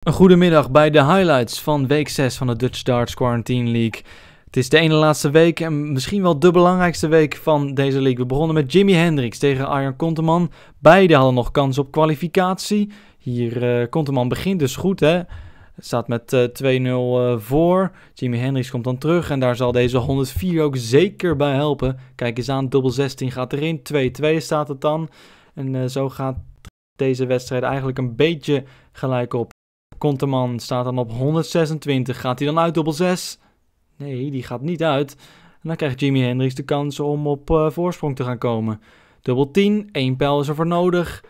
Een goedemiddag bij de highlights van week 6 van de Dutch Darts Quarantine League. Het is de ene laatste week en misschien wel de belangrijkste week van deze league. We begonnen met Jimi Hendrix tegen Arjan Konteman. Beiden hadden nog kans op kwalificatie. Hier, uh, Konteman begint dus goed hè. Staat met 2-0 eh, eh, voor. Jimi Hendrix komt dan terug en daar zal deze 104 ook zeker bij helpen. Kijk eens aan, dubbel 16 gaat erin. 2-2 staat het dan. En zo gaat deze wedstrijd eigenlijk een beetje gelijk op. Konteman staat dan op 126. Gaat hij dan uit, dubbel 6? Nee, die gaat niet uit. En dan krijgt Jimi Hendrix de kans om op eh, voorsprong te gaan komen. Dubbel 10, één pijl is ervoor nodig.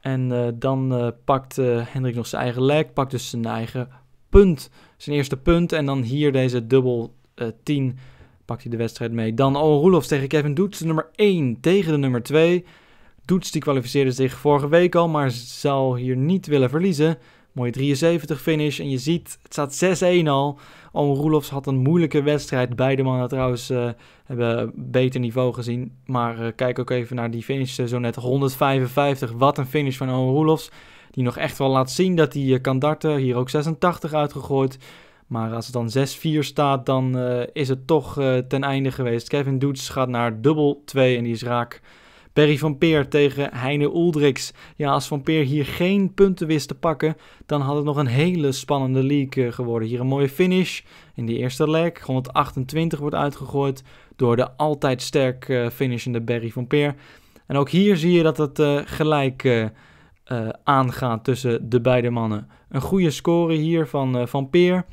En eh, dan eh, pakt Hendrix nog zijn eigen leg, pakt dus zijn eigen punt. Zijn eerste punt en dan hier deze dubbel 10 pakt hij de wedstrijd mee. Dan Al Roelofs tegen Kevin Doets, nummer 1 tegen de nummer 2. Doets die kwalificeerde zich vorige week al, maar zal hier niet willen verliezen. Mooie 73 finish en je ziet, het staat 6-1 al. Alm Roelofs had een moeilijke wedstrijd. Beide mannen trouwens uh, hebben beter niveau gezien. Maar eh, kijk ook even naar die finish eh, zo net. 155, wat een finish van Alm Roelofs. Die nog echt wel laat zien dat hij kan darten. Hier ook 86 uitgegooid. Maar als het dan 6-4 staat, dan is het toch ten einde geweest. Kevin Doets gaat naar dubbel 2 en die is raak. Berry van Peer tegen Heine Uldriks. Ja, als Van Peer hier geen punten wist te pakken, dan had het nog een hele spannende league eh, geworden. Hier een mooie finish in de eerste leg. 128 wordt uitgegooid door de altijd sterk uh, finishende Barry van Peer. En ook hier zie je dat het eh, gelijk aangaat tussen de beide mannen. Een goede score hier van Van Peer.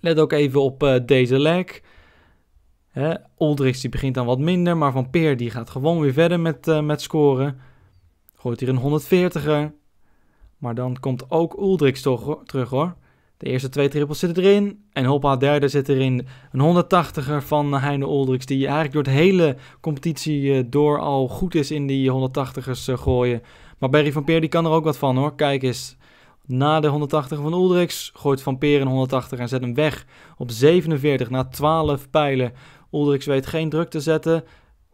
Let ook even op deze leg. Oldrichs die begint dan wat minder, maar Van Peer die gaat gewoon weer verder met, eh, met scoren. Gooit hier een 140er. Maar dan komt ook Oldrichs toch terug hoor. De eerste twee trippels zitten erin. En hoppa, derde zit erin. Een 180er van Heine Oldrichs. Die eigenlijk door de hele competitie eh, door al goed is in die 180ers eh, gooien. Maar Barry van Peer die kan er ook wat van hoor. Kijk eens. Na de 180 er van Oldrichs gooit Van Peer een 180 en zet hem weg op 47 na 12 pijlen. Oldrix weet geen druk te zetten.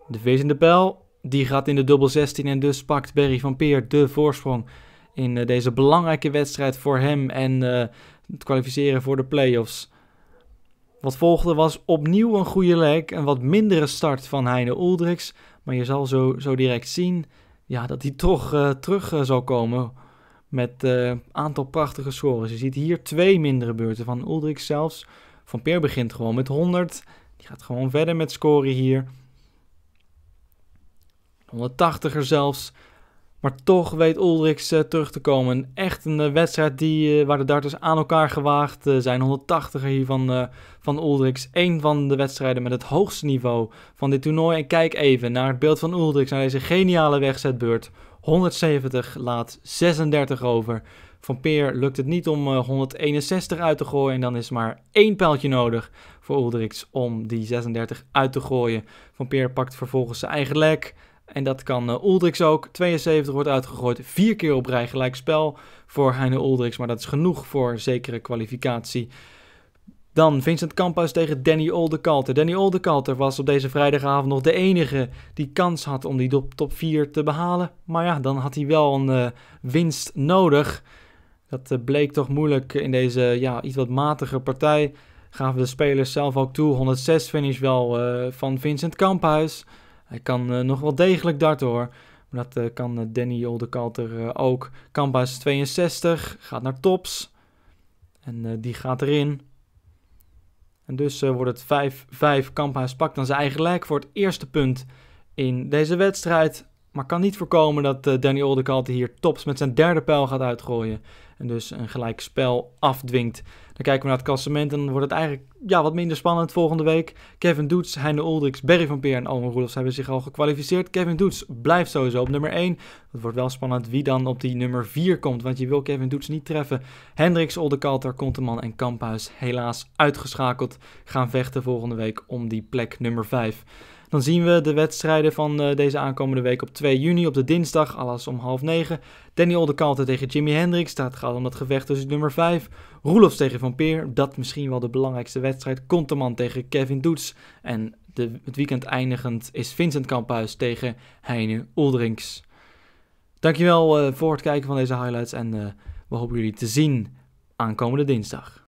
De vis in de pijl, die gaat in de dubbel 16 en dus pakt Berry van Peer de voorsprong in eh, deze belangrijke wedstrijd voor hem en eh, het kwalificeren voor de playoffs. Wat volgde was opnieuw een goede leg, een wat mindere start van Heine Oldrix. Maar je zal zo, zo direct zien ja, dat hij toch eh, terug zal komen met een aantal prachtige scores. Je ziet hier twee mindere beurten van Oldrix zelfs. Van Peer begint gewoon met 100. Die gaat gewoon verder met scoren hier. 180er zelfs. Maar toch weet Ulrichs eh, terug te komen. Echt een eh, wedstrijd die, eh, waar de darters aan elkaar gewaagd zijn. 180 hier van, van Ulrichs. Eén van de wedstrijden met het hoogste niveau van dit toernooi. En kijk even naar het beeld van Ulrichs. Naar deze geniale wegzetbeurt. 170 laat 36 over. Van Peer lukt het niet om 161 uit te gooien. En dan is maar één pijltje nodig voor Ulrichs om die 36 uit te gooien. Van Peer pakt vervolgens zijn eigen lek. En dat kan uh, eh, Oldrix ook. 72 wordt uitgegooid. Vier keer op rij gelijk spel voor Heine Oldrix. Maar dat is genoeg voor zekere kwalificatie. Dan Vincent Kamphuis tegen Danny Oldekalter. Danny Oldekalter was op deze vrijdagavond nog de enige die kans had om die top 4 te behalen. Maar ja, dan had hij wel een eh, winst nodig. Dat eh, bleek toch moeilijk in deze ja, iets wat matige partij. Gaven de spelers zelf ook toe. 106 finish wel van Vincent Kamphuis. Hij kan eh, nog wel degelijk darten hoor. Maar dat eh, kan eh, Danny Oldekalter ook. Kampas 62 gaat naar tops. En die gaat erin. En dus wordt het 5-5. Kamphuis pakt dan zijn eigen lijk voor het eerste punt in deze wedstrijd. Maar kan niet voorkomen dat Danny Oldekalter hier tops met zijn derde pijl gaat uitgooien en dus een gelijk spel afdwingt. Dan kijken we naar het klassement en dan wordt het eigenlijk ja, wat minder spannend volgende week. Kevin Doets, Heine Ulrichs, Berry van Peer en Alman Roelofs hebben zich al gekwalificeerd. Kevin Doets blijft sowieso op nummer 1. Het wordt wel spannend wie dan op die nummer 4 komt, want je wil Kevin Doets niet treffen. Hendricks, Oldekalter, Konteman en Kamphuis helaas uitgeschakeld gaan vechten volgende week om die plek nummer 5. Dan zien we de wedstrijden van eh, deze aankomende week op 2 juni, op de dinsdag, alles om half negen. Danny Oldekalter tegen Jimi Hendrix, dat gaat om dat gevecht tussen nummer 5. Roelofs tegen Van Peer, dat misschien wel de belangrijkste wedstrijd. Konteman tegen Kevin Doets. En de, het weekend eindigend is Vincent Kamphuis tegen Heine Oldrinks. Dankjewel uh, voor het kijken van deze highlights en eh, we hopen jullie te zien aankomende dinsdag.